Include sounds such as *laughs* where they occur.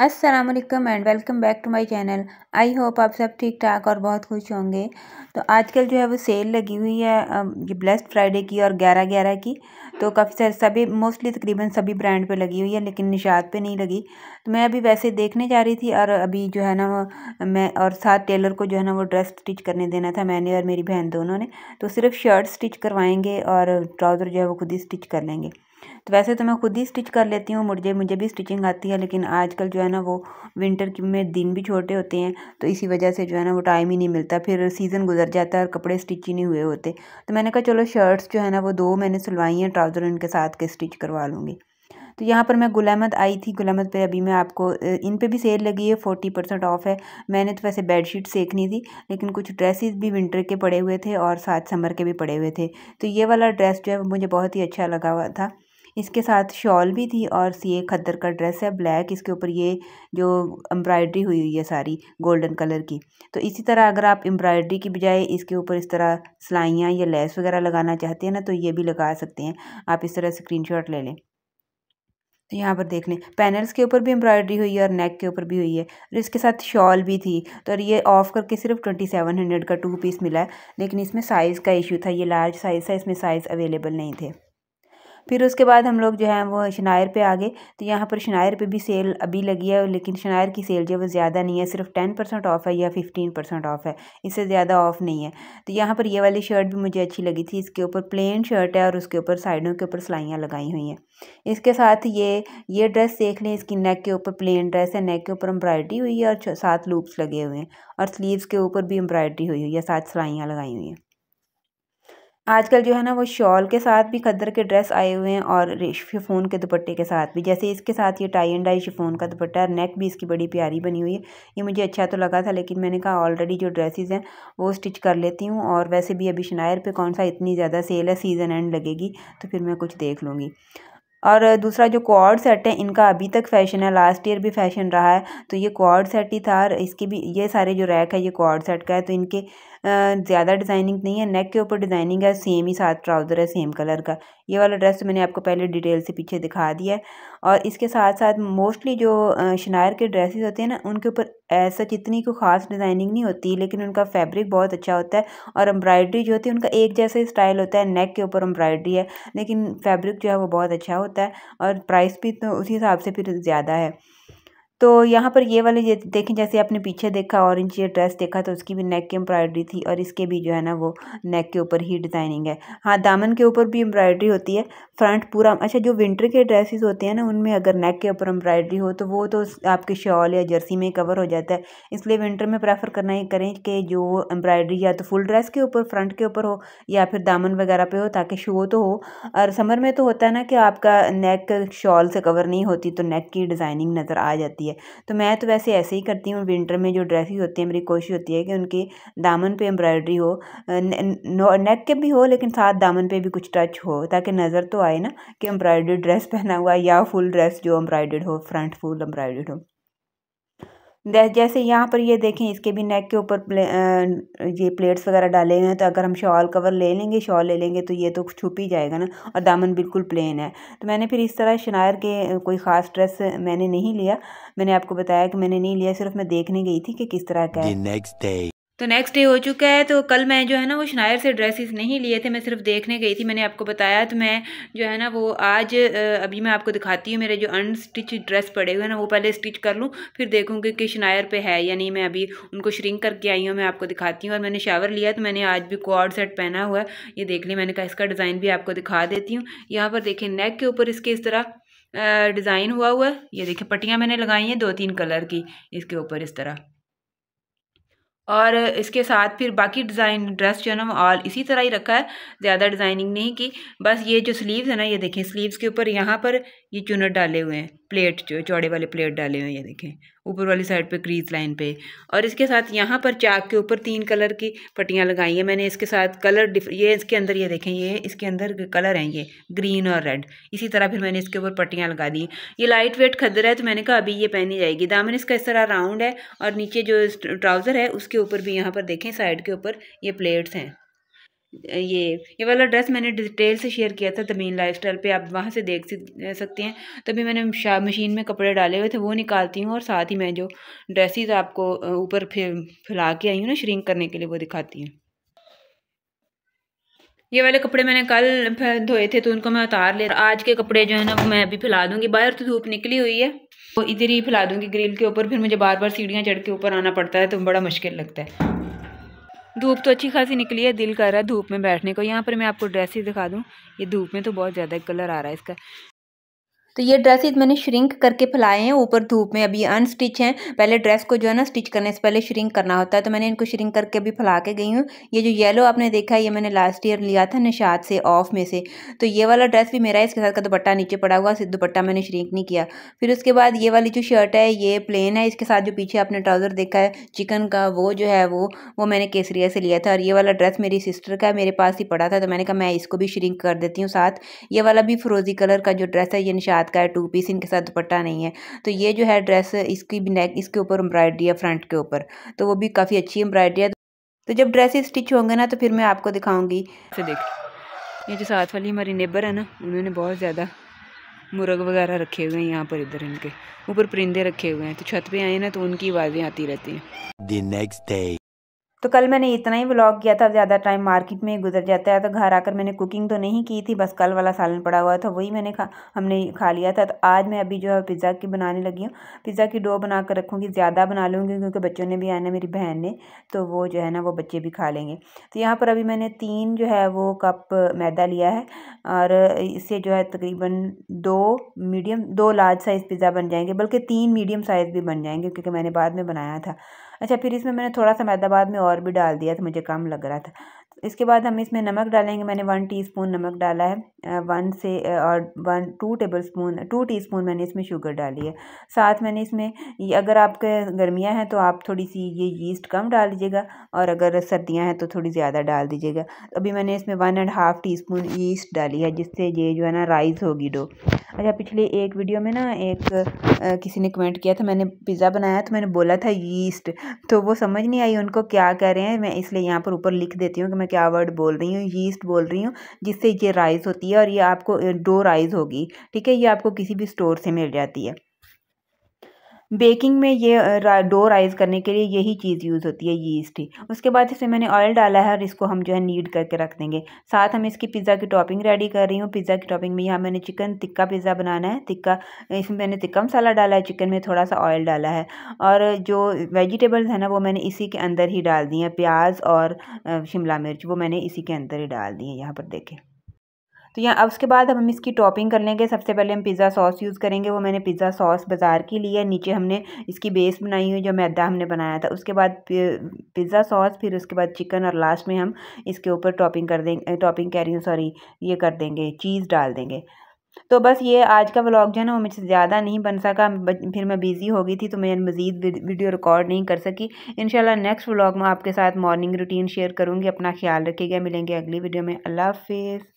अस्सलाम वालेकुम and welcome back to my channel I hope आप सब ठीक ठाक और बहुत खुश होंगे तो आजकल जो है वो सेल लगी हुई है ये ब्लेस्ट फ्राइडे की और ग्यारह ग्यारह की तो काफ़ी सारे सभी मोस्टली तकरीबन सभी ब्रांड पे लगी हुई है लेकिन निशात पे नहीं लगी तो मैं अभी वैसे देखने जा रही थी और अभी जो है ना मैं और साथ टेलर को जो है ना वो ड्रेस स्टिच करने देना था मैंने और मेरी बहन दोनों ने तो सिर्फ शर्ट स्टिच करवाएँगे और ट्राउज़र जो है वो खुद ही स्टिच कर लेंगे तो वैसे तो मैं खुद ही स्टिच कर लेती हूँ मुझे मुझे भी स्टिचिंग आती है लेकिन आजकल जो है ना वो विंटर में दिन भी छोटे होते हैं तो इसी वजह से जो है ना वो टाइम ही नहीं मिलता फिर सीज़न गुजर जाता है और कपड़े स्टिच ही नहीं हुए होते तो मैंने कहा चलो शर्ट्स जो है ना वो दो मैंने सिलवाई हैं ट्राउज़र उनके साथ के स्टिच करवा लूँगी तो यहाँ पर मैं गुलामत आई थी गुलामत पे अभी मैं आपको इन पे भी सेल लगी है फोर्टी परसेंट ऑफ है मैंने तो वैसे बेडशीट सेकनी थी लेकिन कुछ ड्रेसेस भी विंटर के पड़े हुए थे और साथ समर के भी पड़े हुए थे तो ये वाला ड्रेस जो है मुझे बहुत ही अच्छा लगा हुआ था इसके साथ शॉल भी थी और ये खद्दर का ड्रेस है ब्लैक इसके ऊपर ये जो एम्ब्रॉयडरी हुई हुई है सारी गोल्डन कलर की तो इसी तरह अगर आप एम्ब्रॉयडरी की बजाय इसके ऊपर इस तरह सिलाइयाँ या लेस वगैरह लगाना चाहते हैं ना तो ये भी लगा सकते हैं आप इस तरह स्क्रीन ले लें तो यहाँ पर देख लें पैनल्स के ऊपर भी एम्ब्रॉयडरी हुई है और नेक के ऊपर भी हुई है और इसके साथ शॉल भी थी तो ये ऑफ़ करके सिर्फ ट्वेंटी सेवन हंड्रेड का टू पीस मिला है लेकिन इसमें साइज़ का इशू था ये लार्ज साइज़ था इसमें साइज़ अवेलेबल नहीं थे फिर उसके बाद हम लोग जो है वो शनायर पे आ गए तो यहाँ पर शनायर पे भी सेल अभी लगी है लेकिन शनायर की सेल जो है वो ज़्यादा नहीं है सिर्फ टेन परसेंट ऑफ़ है या फिफ्टीन परसेंट ऑफ़ है इससे ज़्यादा ऑफ़ नहीं है तो यहाँ पर ये वाली शर्ट भी मुझे अच्छी लगी थी इसके ऊपर प्लेन शर्ट है और उसके ऊपर साइडों के ऊपर सिलाइयाँ लगाई हुई हैं इसके साथ ये ये ड्रेस देख लें इसकी नेक के ऊपर प्लेन ड्रेस है नेक के ऊपर एम्ब्रायड्री हुई है और साथ लूप्स लगे हुए हैं और स्लीव्स के ऊपर भी एम्ब्रायड्री हुई हुई है साथ सिलाइयाँ लगाई हुई हैं आजकल जो है ना वो शॉल के साथ भी खद्दर के ड्रेस आए हुए हैं और शिफोन के दुपट्टे के साथ भी जैसे इसके साथ ये टाई एंड डाई शिफोन का दुपट्टा है नेक भी इसकी बड़ी प्यारी बनी हुई है ये मुझे अच्छा तो लगा था लेकिन मैंने कहा ऑलरेडी जो ड्रेसेस हैं वो स्टिच कर लेती हूँ और वैसे भी अभी शनायर पर कौन सा इतनी ज़्यादा सेल है सीज़न एंड लगेगी तो फिर मैं कुछ देख लूँगी और दूसरा जो क्वाड सेट है इनका अभी तक फैशन है लास्ट ईयर भी फैशन रहा है तो ये क्वाड सेट ही था इसके भी ये सारे जो रैक है ये क्वाड सेट का है तो इनके ज़्यादा डिज़ाइनिंग नहीं है नेक के ऊपर डिज़ाइनिंग है सेम ही साथ ट्राउज़र है सेम कलर का ये वाला ड्रेस तो मैंने आपको पहले डिटेल से पीछे दिखा दिया है और इसके साथ साथ मोस्टली जो शनार के ड्रेसेस होते हैं ना उनके ऊपर ऐसा जितनी कोई ख़ास डिज़ाइनिंग नहीं होती लेकिन उनका फैब्रिक बहुत अच्छा होता है और एम्ब्रॉयडरी जो होती है उनका एक जैसा स्टाइल होता है नेक के ऊपर एम्ब्रायड्री है लेकिन फैब्रिक जो है वो बहुत अच्छा होता है और प्राइस भी तो उसी हिसाब से फिर ज़्यादा है तो यहाँ पर ये वाले ये देखें जैसे आपने पीछे देखा ऑरेंज ये ड्रेस देखा तो उसकी भी नेक की एम्ब्रॉयडरी थी और इसके भी जो है ना वो नेक के ऊपर ही डिज़ाइनिंग है हाँ दामन के ऊपर भी एम्ब्रॉयडरी होती है फ्रंट पूरा अच्छा जो विंटर के ड्रेसेस होते हैं ना उनमें अगर नेक के ऊपर एम्ब्रॉयडरी हो तो वो तो आपके शॉल या जर्सी में कवर हो जाता है इसलिए विंटर में प्रेफर करना ही करें कि जो एम्ब्रॉयडरी या तो फुल ड्रेस के ऊपर फ्रंट के ऊपर हो या फिर दामन वगैरह पे हो ताकि शो तो हो और समर में तो होता है ना कि आपका नेक शॉल से कवर नहीं होती तो नेक की डिज़ाइनिंग नज़र आ जाती है है तो मैं तो वैसे ऐसे ही करती हूँ विंटर में जो ड्रेसेस होती हैं मेरी कोशिश होती है कि उनके दामन पे एम्ब्रॉयडरी हो नेक के भी हो लेकिन साथ दामन पे भी कुछ टच हो ताकि नज़र तो आए ना कि एम्ब्रॉयडर्ड ड्रेस *laughs* पहना हुआ या फुल ड्रेस जो एम्ब्रॉयडर्ड हो फ्रंट फुल एम्ब्रॉयडर्ड हो जैसे यहाँ पर ये देखें इसके भी नेक के ऊपर प्ले ये प्लेट्स वगैरह डाले हुए हैं तो अगर हम शॉल कवर ले लेंगे शॉल ले लेंगे तो ये तो छुप ही जाएगा ना और दामन बिल्कुल प्लेन है तो मैंने फिर इस तरह शनायर के कोई ख़ास ड्रेस मैंने नहीं लिया मैंने आपको बताया कि मैंने नहीं लिया सिर्फ मैं देखने गई थी कि किस तरह का है तो नेक्स्ट डे हो चुका है तो कल मैं जो है ना वो शनायर से ड्रेसेस नहीं लिए थे मैं सिर्फ देखने गई थी मैंने आपको बताया तो मैं जो है ना वो आज अभी मैं आपको दिखाती हूँ मेरे जो अनस्टिच ड्रेस पड़े हुए हैं ना वो पहले स्टिच कर लूँ फिर देखूँगी कि शनायर पे है या नहीं मैं अभी उनको श्रिंक करके आई हूँ मैं आपको दिखाती हूँ और मैंने शावर लिया तो मैंने आज भी कॉड सेट पहना हुआ है ये देख ली मैंने कहा इसका डिज़ाइन भी आपको दिखा देती हूँ यहाँ पर देखें नेक के ऊपर इसके इस तरह डिज़ाइन हुआ हुआ है ये देखें पट्टियाँ मैंने लगाई हैं दो तीन कलर की इसके ऊपर इस तरह और इसके साथ फिर बाकी डिज़ाइन ड्रेस जो है ना ऑल इसी तरह ही रखा है ज़्यादा डिज़ाइनिंग नहीं की बस ये जो स्लीव्स है ना ये देखें स्लीव्स के ऊपर यहाँ पर ये चुनट डाले हुए हैं प्लेट जो है चौड़े वाले प्लेट डाले हुए हैं ये देखें ऊपर वाली साइड पे क्रीज लाइन पे और इसके साथ यहाँ पर चाक के ऊपर तीन कलर की पट्टियाँ लगाई हैं मैंने इसके साथ कलर डिफ ये इसके अंदर ये देखें ये इसके अंदर कलर हैं ये ग्रीन और रेड इसी तरह फिर मैंने इसके ऊपर पट्टियाँ लगा दी ये लाइट वेट खदर है तो मैंने कहा अभी ये पहनी जाएगी दामन इसका इस तरह राउंड है और नीचे जो ट्राउज़र है उसके ऊपर भी यहाँ पर देखें साइड के ऊपर ये प्लेट्स हैं ये ये वाला ड्रेस मैंने डिटेल से शेयर किया था तमीन लाइफस्टाइल पे आप वहाँ से देख सकते हैं तभी मैंने मशीन में कपड़े डाले हुए थे वो निकालती हूँ और साथ ही मैं जो ड्रेसिस आपको ऊपर फैला के आई हूँ ना श्रिंक करने के लिए वो दिखाती हूँ ये वाले कपड़े मैंने कल धोए थे तो उनको मैं उतार ले आज के कपड़े जो है ना मैं अभी फैला दूंगी बाहर तो धूप निकली हुई है तो इधर ही फैला दूंगी ग्रिल के ऊपर फिर मुझे बार बार सीढ़ियाँ चढ़ के ऊपर आना पड़ता है तो बड़ा मुश्किल लगता है धूप तो अच्छी खासी निकली है दिल कर रहा है धूप में बैठने को यहाँ पर मैं आपको ड्रेस ही दिखा दूँ ये धूप में तो बहुत ज़्यादा कलर आ रहा है इसका तो ये ड्रेसेस मैंने श्रिंक करके फैलाए हैं ऊपर धूप में अभी अनस्टिच हैं पहले ड्रेस को जो है ना स्टिच करने से पहले श्रिंक करना होता है तो मैंने इनको श्रिंक करके अभी फैला के गई हूँ ये जो येलो आपने देखा है ये मैंने लास्ट ईयर लिया था निशाद से ऑफ में से तो ये वाला ड्रेस भी मेरा इसके साथ का दुपट्टा नीचे पड़ा हुआ सिर्फ दुपट्टा मैंने श्रिंक नहीं किया फिर उसके बाद ये वाली जो शर्ट है ये प्लेन है इसके साथ जो पीछे आपने ट्राउज़र देखा है चिकन का वो जो है वो वो मैंने केसरिया से लिया था और ये वाला ड्रेस मेरी सिस्टर का मेरे पास ही पड़ा था तो मैंने कहा मैं इसको भी श्रिंक कर देती हूँ साथ ये वाला भी फ्रोजी कलर का जो ड्रेस है ये निशाद साथ का है टू पीस इनके साथ दुपट्टा नहीं है तो ये जो है ड्रेस इसकी भी नेक इसके ऊपर एम्ब्रॉयडरी है फ्रंट के ऊपर तो वो भी काफ़ी अच्छी एम्ब्रॉयडरी है तो जब ड्रेसेस स्टिच होंगे ना तो फिर मैं आपको दिखाऊंगी तो देख ये जो साथ वाली हमारी नेबर है ना उन्होंने बहुत ज़्यादा मुर्ग वगैरह रखे हुए हैं यहाँ पर इधर इनके ऊपर परिंदे रखे हुए हैं तो छत पे आए ना तो उनकी आवाज़ें आती रहती हैं तो कल मैंने इतना ही व्लॉग किया था ज़्यादा टाइम मार्केट में ही गुजर जाता है तो घर आकर मैंने कुकिंग तो नहीं की थी बस कल वाला सालन पड़ा हुआ था वही मैंने खा हमने खा लिया था तो आज मैं अभी जो है पिज़्ज़ा की बनाने लगी हूँ पिज़्ज़ा की डो बना कर रखूँगी ज़्यादा बना लूँगी क्योंकि बच्चों ने भी आना मेरी बहन ने तो वो जो है ना वो बच्चे भी खा लेंगे तो यहाँ पर अभी मैंने तीन जो है वो कप मैदा लिया है और इससे जो है तकरीबन दो मीडियम दो लार्ज साइज़ पिज़्ज़ा बन जाएंगे बल्कि तीन मीडियम साइज़ भी बन जाएंगे क्योंकि मैंने बाद में बनाया था अच्छा फिर इसमें मैंने थोड़ा सा मैदाबाद में और भी डाल दिया था मुझे कम लग रहा था इसके बाद हम इसमें नमक डालेंगे मैंने वन टीस्पून नमक डाला है वन से और one two tablespoon two teaspoon मैंने इसमें शुगर डाली है साथ मैंने इसमें अगर आपके गर्मियाँ हैं तो आप थोड़ी सी ये यीस्ट कम डाल दीजिएगा और अगर सर्दियाँ हैं तो थोड़ी ज़्यादा डाल दीजिएगा अभी मैंने इसमें one and half teaspoon yeast डाली है जिससे ये जो है ना राइस होगी डो अच्छा पिछले एक वीडियो में ना एक आ, किसी ने कमेंट किया था मैंने पिज़्ज़ा बनाया तो मैंने बोला था यीस्ट तो वो समझ नहीं आई उनको क्या कह रहे हैं मैं इसलिए यहाँ पर ऊपर लिख देती हूँ कि मैं क्या वर्ड बोल रही हूँ यीस्ट बोल रही हूँ जिससे ये राइस होती है और ये आपको डो राइस होगी ठीक है ये आपको किसी भी स्टोर से मिल जाती है बेकिंग में ये डो राइज़ करने के लिए यही चीज़ यूज़ होती है यीस्ट ही उसके बाद इसमें मैंने ऑयल डाला है और इसको हम जो है नीड करके रख देंगे साथ हम इसकी पिज़्ज़ा की टॉपिंग रेडी कर रही हूँ पिज़्ज़ा की टॉपिंग में यहाँ मैंने चिकन टिक्का पिज़्ज़ा बनाना है टिक्का इसमें मैंने टिक्का मसाला डाला है चिकन में थोड़ा सा ऑयल डाला है और जो वेजिटेबल्स हैं ना वो मैंने इसी के अंदर ही डाल दी हैं प्याज और शिमला मिर्च वो मैंने इसी के अंदर ही डाल दी है यहाँ पर देखें तो यहाँ अब उसके बाद हम इसकी टॉपिंग कर लेंगे सबसे पहले हम पिज़्ज़ा सॉस यूज़ करेंगे वो मैंने पिज़्ज़ा सॉस बाज़ार की ली है नीचे हमने इसकी बेस बनाई हुई जो मैदा हमने बनाया था उसके बाद पिज़्ज़ा सॉस फिर उसके बाद चिकन और लास्ट में हम इसके ऊपर टॉपिंग कर देंगे टॉपिंग कह रही हूँ सॉरी ये कर देंगे चीज़ डाल देंगे तो बस ये आज का व्लॉग जो है ना वो मुझसे ज़्यादा नहीं बन सका फिर मैं बिज़ी हो गई थी तो मैं मज़ीद वीडियो रिकॉर्ड नहीं कर सकी इन नेक्स्ट व्लॉग में आपके साथ मॉर्निंग रूटीन शेयर करूँगी अपना ख्याल रखिएगा मिलेंगे अगली वीडियो में अल्लाह हाफिज़